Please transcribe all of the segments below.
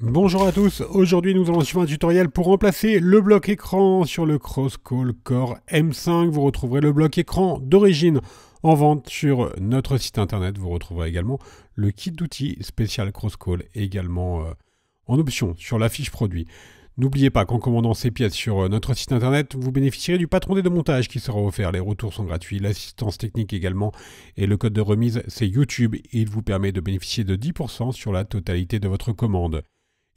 Bonjour à tous, aujourd'hui nous allons suivre un tutoriel pour remplacer le bloc écran sur le CrossCall Core M5. Vous retrouverez le bloc écran d'origine en vente sur notre site internet. Vous retrouverez également le kit d'outils spécial CrossCall également euh, en option sur la fiche produit. N'oubliez pas qu'en commandant ces pièces sur euh, notre site internet, vous bénéficierez du patron des démontages qui sera offert. Les retours sont gratuits, l'assistance technique également. Et le code de remise, c'est YouTube. Il vous permet de bénéficier de 10% sur la totalité de votre commande.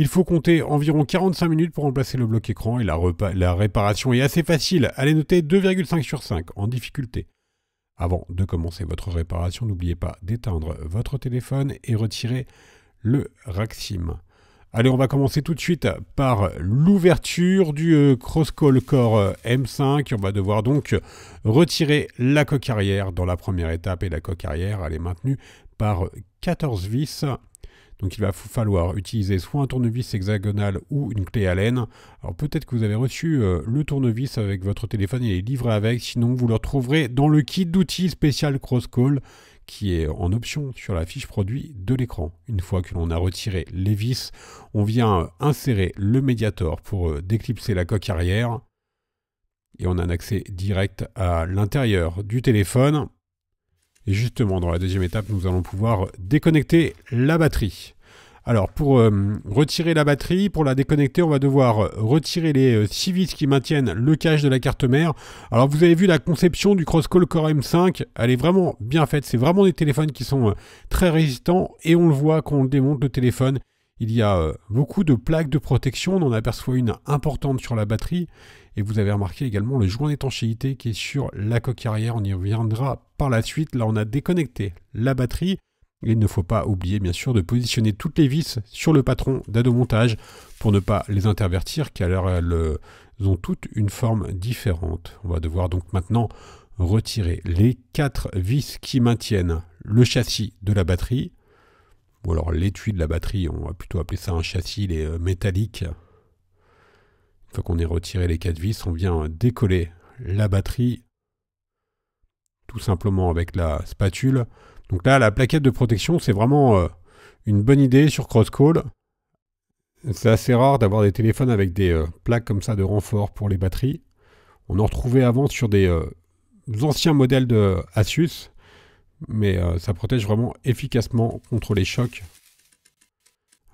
Il faut compter environ 45 minutes pour remplacer le bloc écran et la, réparation est assez facile. Allez noter 2,5 sur 5 en difficulté. Avant de commencer votre réparation, n'oubliez pas d'éteindre votre téléphone et retirer le Raxim. Allez, on va commencer tout de suite par l'ouverture du euh, CrossCall Core euh, M5. On va devoir donc retirer la coque arrière dans la première étape et la coque arrière, elle est maintenue par 14 vis donc il va falloir utiliser soit un tournevis hexagonal ou une clé Allen. Alors peut-être que vous avez reçu euh, le tournevis avec votre téléphone et les livré avec, sinon vous le retrouverez dans le kit d'outils spécial CrossCall qui est en option sur la fiche produit de l'écran. Une fois que l'on a retiré les vis, on vient insérer le médiator pour euh, déclipser la coque arrière et on a un accès direct à l'intérieur du téléphone. Et justement, dans la deuxième étape, nous allons pouvoir déconnecter la batterie. Alors pour euh, retirer la batterie, pour la déconnecter, on va devoir euh, retirer les 6 euh, vis qui maintiennent le cache de la carte mère. Alors vous avez vu la conception du CrossCall Core M5, elle est vraiment bien faite, c'est vraiment des téléphones qui sont très résistants et on le voit quand on démonte le téléphone. Il y a beaucoup de plaques de protection, on en aperçoit une importante sur la batterie et vous avez remarqué également le joint d'étanchéité qui est sur la coque arrière, on y reviendra par la suite. Là on a déconnecté la batterie. Il ne faut pas oublier bien sûr de positionner toutes les vis sur le patron montage pour ne pas les intervertir car elles euh, ont toutes une forme différente. On va devoir donc maintenant retirer les quatre vis qui maintiennent le châssis de la batterie, ou alors l'étui de la batterie, on va plutôt appeler ça un châssis, euh, métallique. Une fois qu'on ait retiré les quatre vis, on vient euh, décoller la batterie tout simplement avec la spatule donc là, la plaquette de protection, c'est vraiment euh, une bonne idée sur CrossCall. C'est assez rare d'avoir des téléphones avec des euh, plaques comme ça de renfort pour les batteries. On en retrouvait avant sur des euh, anciens modèles de Asus, mais ça protège vraiment efficacement contre les chocs.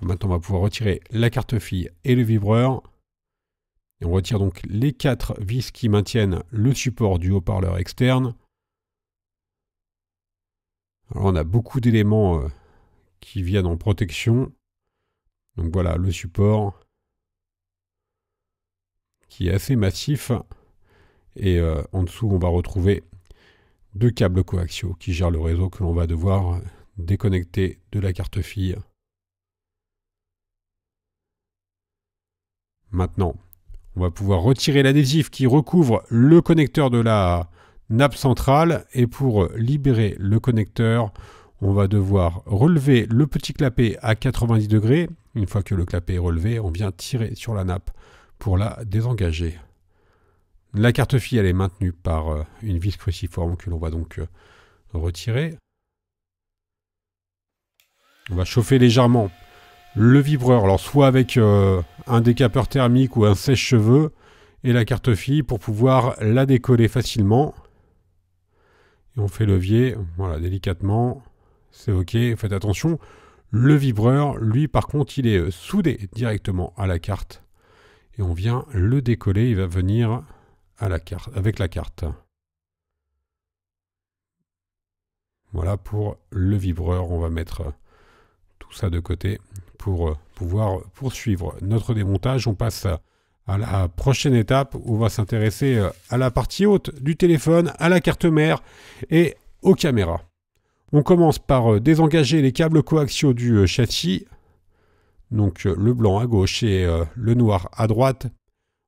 Maintenant, on va pouvoir retirer la carte fille et le vibreur. on retire donc les quatre vis qui maintiennent le support du haut-parleur externe. Alors on a beaucoup d'éléments euh, qui viennent en protection. Donc voilà, le support qui est assez massif. Et euh, en dessous, on va retrouver deux câbles coaxiaux qui gèrent le réseau que l'on va devoir déconnecter de la carte fille. Maintenant, on va pouvoir retirer l'adhésif qui recouvre le connecteur de la nappe centrale et pour libérer le connecteur, on va devoir relever le petit clapet à 90 degrés. Une fois que le clapet est relevé, on vient tirer sur la nappe pour la désengager. La carte fille elle est maintenue par euh, une vis cruciforme que l'on va donc euh, retirer. On va chauffer légèrement le vibreur, alors soit avec euh, un décapeur thermique ou un sèche-cheveux, et la carte fille pour pouvoir la décoller facilement et on fait levier, voilà, délicatement, c'est ok, faites attention. Le vibreur, lui par contre, il est euh, soudé directement à la carte et on vient le décoller, il va venir à la carte, avec la carte. Voilà pour le vibreur, on va mettre euh, tout ça de côté pour euh, pouvoir poursuivre notre démontage. On passe à à la prochaine étape on va s'intéresser euh, à la partie haute du téléphone, à la carte mère et aux caméras. On commence par euh, désengager les câbles coaxiaux du euh, châssis, donc le blanc à gauche et le noir à droite.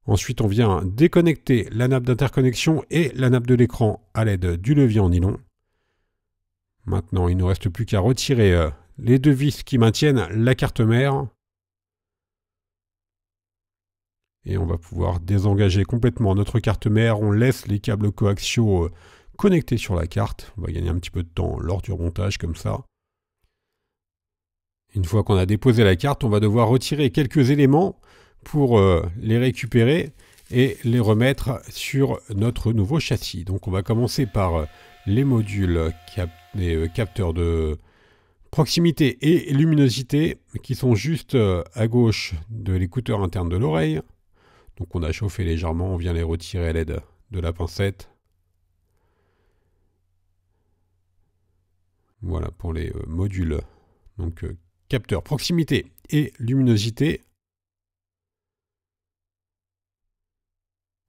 Ensuite, on vient déconnecter la nappe d'interconnexion et la nappe de l'écran à l'aide du levier en nylon. Maintenant, il ne reste plus qu'à retirer les deux vis qui maintiennent la carte mère. et on va pouvoir désengager complètement notre carte mère. On laisse les câbles coaxiaux euh, connectés sur la carte. On va gagner un petit peu de temps lors du remontage comme ça. Une fois qu'on a déposé la carte, on va devoir retirer quelques éléments pour euh, les récupérer et les remettre sur notre nouveau châssis. Donc on va commencer par euh, les modules capteurs de proximité et luminosité qui sont juste à gauche de l'écouteur interne de l'oreille. Donc on a chauffé légèrement, on vient les retirer à l'aide de la pincette. Voilà pour les euh, modules. Donc euh, capteur, proximité et luminosité.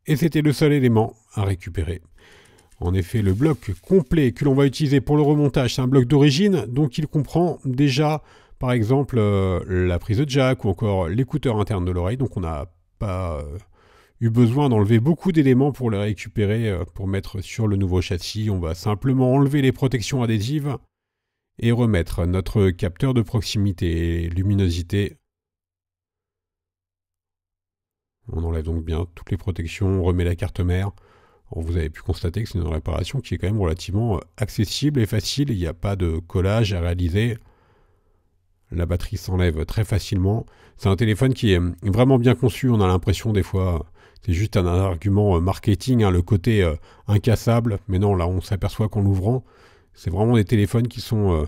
Et c'était le seul élément à récupérer. En effet, le bloc complet que l'on va utiliser pour le remontage, c'est un bloc d'origine, donc il comprend déjà, par exemple, euh, la prise de jack ou encore l'écouteur interne de l'oreille. Donc on a pas euh, eu besoin d'enlever beaucoup d'éléments pour les récupérer, euh, pour mettre sur le nouveau châssis. On va simplement enlever les protections adhésives et remettre notre capteur de proximité luminosité. On enlève donc bien toutes les protections, on remet la carte mère. vous avez pu constater que c'est une réparation qui est quand même relativement euh, accessible et facile. Il n'y a pas de collage à réaliser. La batterie s'enlève très facilement. C'est un téléphone qui est vraiment bien conçu. On a l'impression des fois, c'est juste un argument euh, marketing, hein, le côté euh, incassable. Mais non, là, on s'aperçoit qu'en l'ouvrant, c'est vraiment des téléphones qui sont euh,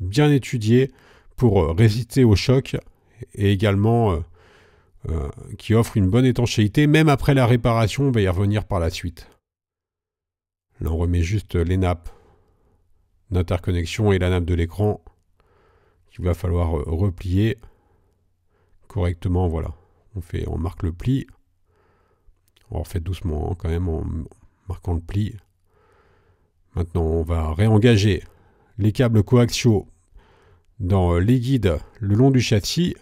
bien étudiés pour résister au choc et également qui offrent une bonne étanchéité. Même après la réparation, on va y revenir par la suite. Là, on remet juste les nappes d'interconnexion et la nappe de l'écran qu'il va falloir replier correctement, voilà. On, fait, on marque le pli. On refait doucement hein, quand même en marquant le pli. Maintenant, on va réengager les câbles coaxiaux dans les guides le long du châssis.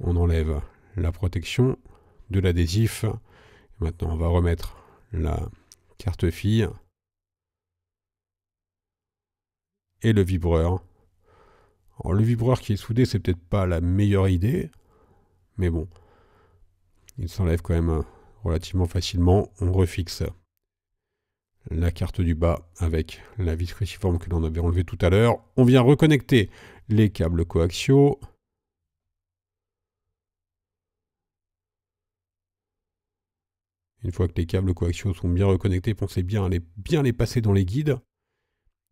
On enlève la protection de l'adhésif. Maintenant, on va remettre la carte fille et le vibreur le vibreur qui est soudé, c'est peut-être pas la meilleure idée, mais bon, il s'enlève quand même hein, relativement facilement. On refixe la carte du bas avec la vis cruciforme que l'on avait enlevée tout à l'heure. On vient reconnecter les câbles coaxiaux. Une fois que les câbles coaxiaux sont bien reconnectés, pensez bien à bien les passer dans les guides.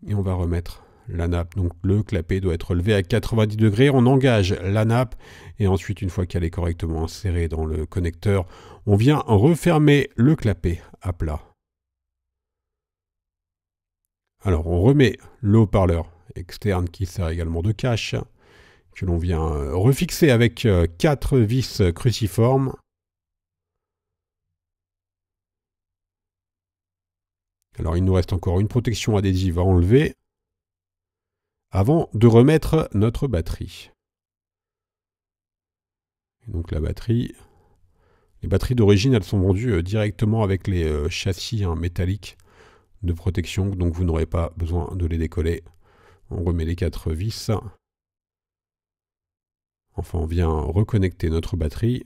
Et on va remettre la nappe, donc le clapet doit être levé à 90 degrés. On engage la nappe et ensuite, une fois qu'elle est correctement insérée dans le connecteur, on vient refermer le clapet à plat. Alors, on remet le parleur externe qui sert également de cache, que l'on vient refixer avec euh, quatre vis cruciformes. Alors, il nous reste encore une protection adhésive à enlever avant de remettre notre batterie. donc la batterie, les batteries d'origine, elles sont vendues euh, directement avec les euh, châssis hein, métalliques de protection, donc vous n'aurez pas besoin de les décoller. On remet les quatre vis. Enfin, on vient reconnecter notre batterie.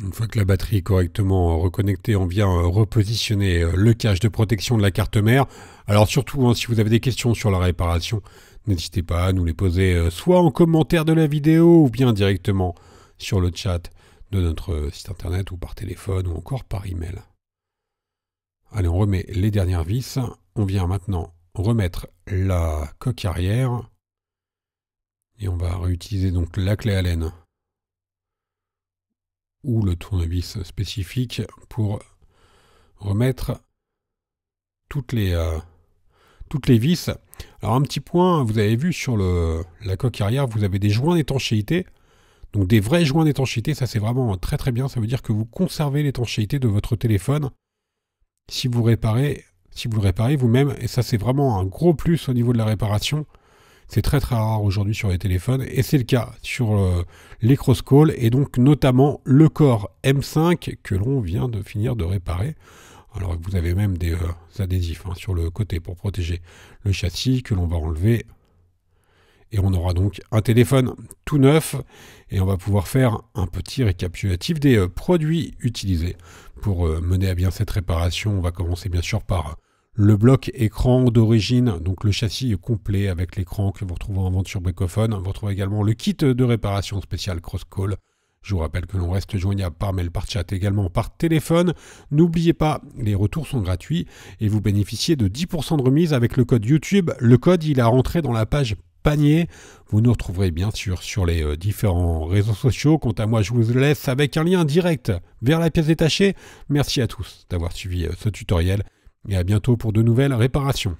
Une fois que la batterie est correctement reconnectée, on vient euh, repositionner euh, le cache de protection de la carte mère. Alors surtout, hein, si vous avez des questions sur la réparation, n'hésitez pas à nous les poser euh, soit en commentaire de la vidéo ou bien directement sur le chat de notre site internet ou par téléphone ou encore par email. Allez, on remet les dernières vis. On vient maintenant remettre la coque arrière et on va réutiliser donc la clé Allen ou le tournevis spécifique pour remettre toutes les, euh, toutes les vis. Alors un petit point, vous avez vu sur le, la coque arrière, vous avez des joints d'étanchéité. Donc des vrais joints d'étanchéité, ça c'est vraiment très très bien. Ça veut dire que vous conservez l'étanchéité de votre téléphone si vous réparez, si vous le réparez vous-même. Et ça c'est vraiment un gros plus au niveau de la réparation. C'est très très rare aujourd'hui sur les téléphones et c'est le cas sur euh, les cross-calls et donc notamment le corps M5 que l'on vient de finir de réparer. Alors vous avez même des euh, adhésifs hein, sur le côté pour protéger le châssis que l'on va enlever. Et on aura donc un téléphone tout neuf et on va pouvoir faire un petit récapitulatif des euh, produits utilisés. Pour mener à bien cette réparation, on va commencer bien sûr par le bloc écran d'origine, donc le châssis complet avec l'écran que vous retrouvez en vente sur Bricophone. Vous retrouvez également le kit de réparation spécial Crosscall. Je vous rappelle que l'on reste joignable par mail, par chat, également par téléphone. N'oubliez pas, les retours sont gratuits et vous bénéficiez de 10% de remise avec le code YouTube. Le code, il a rentré dans la page panier. Vous nous retrouverez bien sûr sur les euh, différents réseaux sociaux. Quant à moi, je vous laisse avec un lien direct vers la pièce détachée. Merci à tous d'avoir suivi euh, ce tutoriel. Et à bientôt pour de nouvelles réparations.